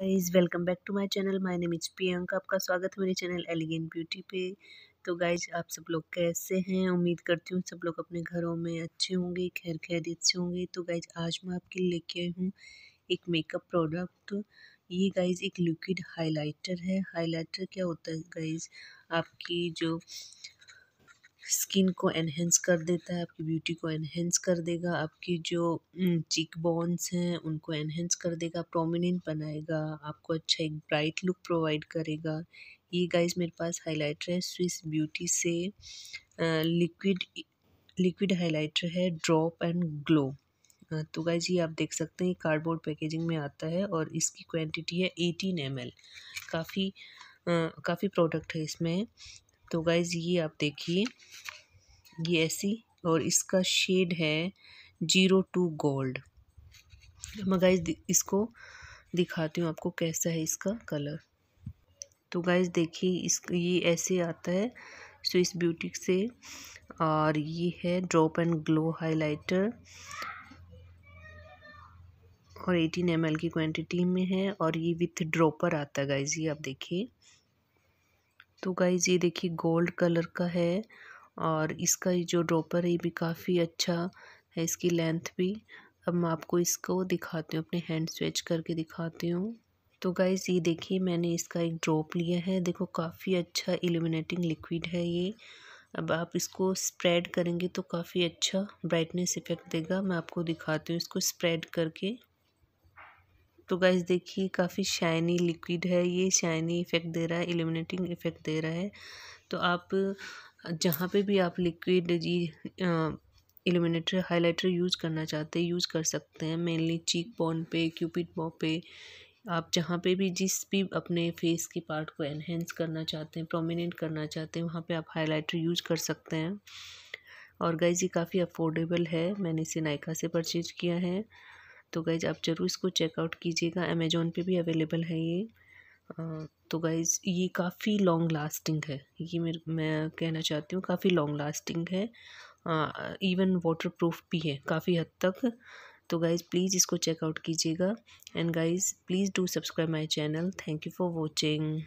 guys welcome back to my channel my name is Priyanka आपका स्वागत है मेरे चैनल एलिगेंट ब्यूटी पे तो गाइस आप सब लोग कैसे हैं उम्मीद करती हूँ सब लोग अपने घरों में अच्छे होंगे खैर खैरियत से होंगे तो गाइस आज मैं आपके लिए लेके आई हूँ एक मेकअप प्रोडक्ट ये गाइज एक लिक्विड हाइलाइटर है हाइलाइटर क्या होता है गाइज आपकी जो स्किन को एनहेंस कर देता है आपकी ब्यूटी को एनहेंस कर देगा आपकी जो चिक बॉन्स हैं उनको एनहेंस कर देगा प्रोमिनेंट बनाएगा आपको अच्छा एक ब्राइट लुक प्रोवाइड करेगा ये गाइस मेरे पास हाइलाइटर है स्विस ब्यूटी से लिक्विड लिक्विड हाइलाइटर है ड्रॉप एंड ग्लो तो गाइज ये आप देख सकते हैं कार्डबोर्ड पैकेजिंग में आता है और इसकी क्वांटिटी है एटीन एम काफ़ी काफ़ी प्रोडक्ट है इसमें तो गाइज़ ये आप देखिए ये ऐसी और इसका शेड है जीरो टू गोल्ड मैं गाइज इसको दिखाती हूँ आपको कैसा है इसका कलर तो गाइज देखिए इस ये ऐसे आता है स्विस ब्यूटिक से और ये है ड्रॉप एंड ग्लो हाइलाइटर और 18 एम की क्वांटिटी में है और ये विथ ड्रॉपर आता है गाइज ये आप देखिए तो गाइज ये देखिए गोल्ड कलर का है और इसका जो ड्रॉपर है ये भी काफ़ी अच्छा है इसकी लेंथ भी अब मैं आपको इसको दिखाती हूँ अपने हैंड स्वेच करके दिखाती हूँ तो गाइज़ ये देखिए मैंने इसका एक ड्रॉप लिया है देखो काफ़ी अच्छा एलिमिनेटिंग लिक्विड है ये अब आप इसको स्प्रेड करेंगे तो काफ़ी अच्छा ब्राइटनेस इफेक्ट देगा मैं आपको दिखाती हूँ इसको स्प्रेड करके तो गाइज़ देखिए काफ़ी शाइनी लिक्विड है ये शाइनी इफ़ेक्ट दे रहा है एलिमिनेटिंग इफ़ेक्ट दे रहा है तो आप जहाँ पे भी आप लिक्विड जी एलिमिनेटर हाइलाइटर यूज़ करना चाहते हैं यूज़ कर सकते हैं मेनली चीक बॉन पे क्यूपिड बॉ पे आप जहाँ पे भी जिस भी अपने फेस की पार्ट को एनहेंस करना चाहते हैं प्रोमिनेंट करना चाहते हैं वहाँ पे आप हाइलाइटर यूज़ कर सकते हैं और गाइज ये काफ़ी अफोर्डेबल है मैंने इसे नायका से परचेज किया है तो गाइज़ आप ज़रूर इसको चेकआउट कीजिएगा अमेज़ोन पे भी अवेलेबल है ये तो गाइज़ ये काफ़ी लॉन्ग लास्टिंग है ये मेरे मैं कहना चाहती हूँ काफ़ी लॉन्ग लास्टिंग है इवन वाटर प्रूफ भी है काफ़ी हद तक तो गाइज़ प्लीज़ इसको चेकआउट कीजिएगा and guys please do subscribe my channel thank you for watching